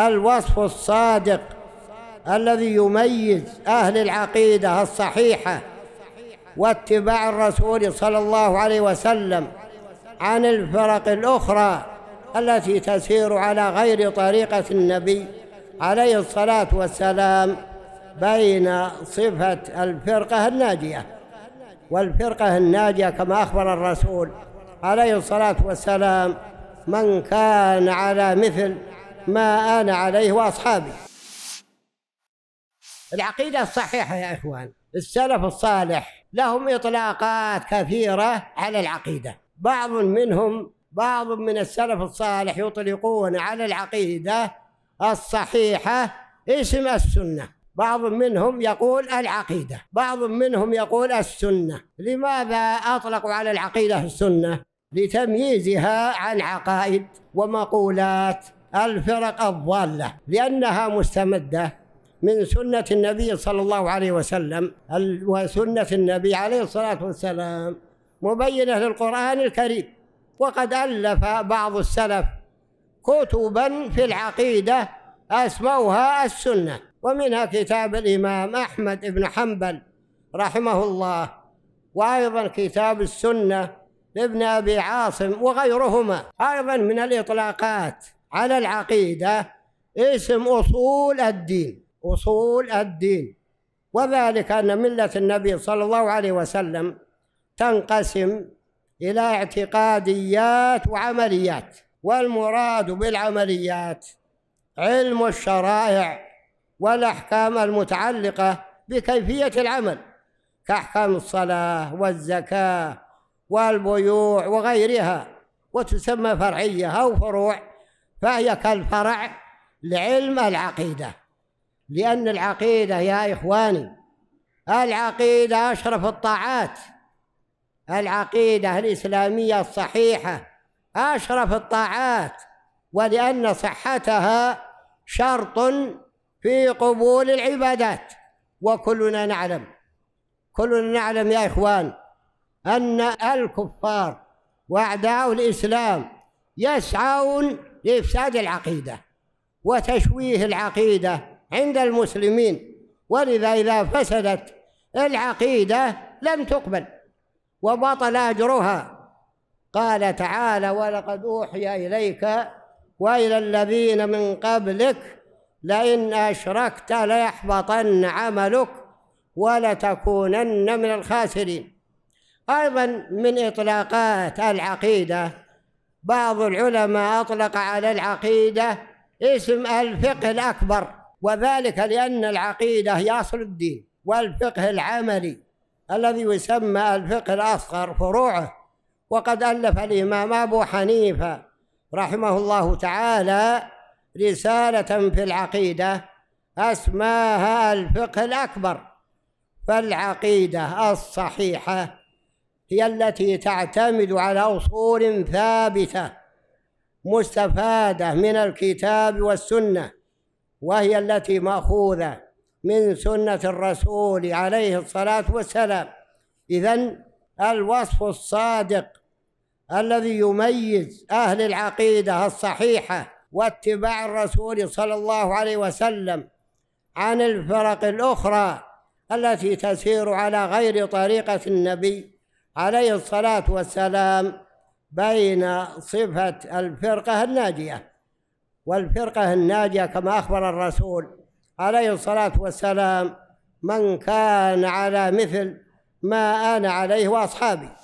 الوصف الصادق الذي يميز أهل العقيدة الصحيحة واتباع الرسول صلى الله عليه وسلم عن الفرق الأخرى التي تسير على غير طريقة النبي عليه الصلاة والسلام بين صفة الفرقة الناجية والفرقة الناجية كما أخبر الرسول عليه الصلاة والسلام من كان على مثل ما أنا عليه وأصحابي العقيدة الصحيحة يا إخوان السلف الصالح لهم إطلاقات كثيرة على العقيدة بعض منهم بعض من السلف الصالح يطلقون على العقيدة الصحيحة اسم السنة بعض منهم يقول العقيدة بعض منهم يقول السنة لماذا أطلقوا على العقيدة السنة لتمييزها عن عقائد ومقولات الفرق الضالة لأنها مستمدة من سنة النبي صلى الله عليه وسلم وسنة النبي عليه الصلاة والسلام مبينة للقرآن الكريم وقد ألف بعض السلف كتبا في العقيدة أسموها السنة ومنها كتاب الإمام أحمد بن حنبل رحمه الله وأيضا كتاب السنة لابن أبي عاصم وغيرهما أيضا من الإطلاقات على العقيدة اسم أصول الدين أصول الدين وذلك أن ملة النبي صلى الله عليه وسلم تنقسم إلى اعتقاديات وعمليات والمراد بالعمليات علم الشرائع والأحكام المتعلقة بكيفية العمل كأحكام الصلاة والزكاة والبيوع وغيرها وتسمى فرعية أو فروع فهي كالفرع لعلم العقيدة لأن العقيدة يا إخواني العقيدة أشرف الطاعات العقيدة الإسلامية الصحيحة أشرف الطاعات ولأن صحتها شرط في قبول العبادات وكلنا نعلم كلنا نعلم يا إخوان أن الكفار وأعداء الإسلام يسعون لإفساد العقيدة وتشويه العقيدة عند المسلمين ولذا إذا فسدت العقيدة لم تقبل وبطل أجرها قال تعالى ولقد أوحي إليك وإلى الذين من قبلك لئن أشركت ليحبطن عملك ولتكونن من الخاسرين أيضا من إطلاقات العقيدة بعض العلماء أطلق على العقيدة اسم الفقه الأكبر وذلك لأن العقيدة هي أصل الدين والفقه العملي الذي يسمى الفقه الأصغر فروعه وقد ألف الإمام أبو حنيفة رحمه الله تعالى رسالة في العقيدة أسماها الفقه الأكبر فالعقيدة الصحيحة هي التي تعتمد على أصول ثابتة مستفادة من الكتاب والسنة وهي التي مأخوذة من سنة الرسول عليه الصلاة والسلام إذا الوصف الصادق الذي يميز أهل العقيدة الصحيحة واتباع الرسول صلى الله عليه وسلم عن الفرق الأخرى التي تسير على غير طريقة النبي عليه الصلاة والسلام بين صفة الفرقة الناجية والفرقة الناجية كما أخبر الرسول عليه الصلاة والسلام من كان على مثل ما أنا عليه وأصحابي